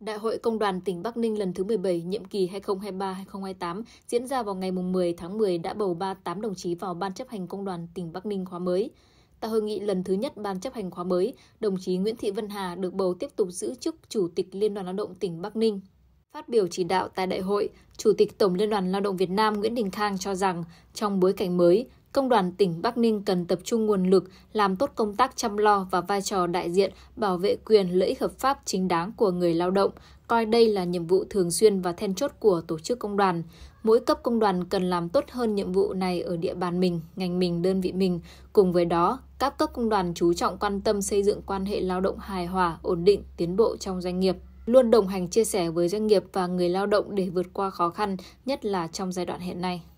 Đại hội Công đoàn tỉnh Bắc Ninh lần thứ 17, nhiệm kỳ 2023-2028 diễn ra vào ngày 10 tháng 10 đã bầu 38 đồng chí vào Ban chấp hành Công đoàn tỉnh Bắc Ninh khóa mới. Tại hội nghị lần thứ nhất Ban chấp hành khóa mới, đồng chí Nguyễn Thị Vân Hà được bầu tiếp tục giữ chức Chủ tịch Liên đoàn Lao động tỉnh Bắc Ninh. Phát biểu chỉ đạo tại đại hội, Chủ tịch Tổng Liên đoàn Lao động Việt Nam Nguyễn Đình Khang cho rằng trong bối cảnh mới, Công đoàn tỉnh Bắc Ninh cần tập trung nguồn lực làm tốt công tác chăm lo và vai trò đại diện bảo vệ quyền lợi ích hợp pháp chính đáng của người lao động, coi đây là nhiệm vụ thường xuyên và then chốt của tổ chức công đoàn. Mỗi cấp công đoàn cần làm tốt hơn nhiệm vụ này ở địa bàn mình, ngành mình, đơn vị mình. Cùng với đó, các cấp công đoàn chú trọng quan tâm xây dựng quan hệ lao động hài hòa, ổn định, tiến bộ trong doanh nghiệp luôn đồng hành chia sẻ với doanh nghiệp và người lao động để vượt qua khó khăn, nhất là trong giai đoạn hiện nay.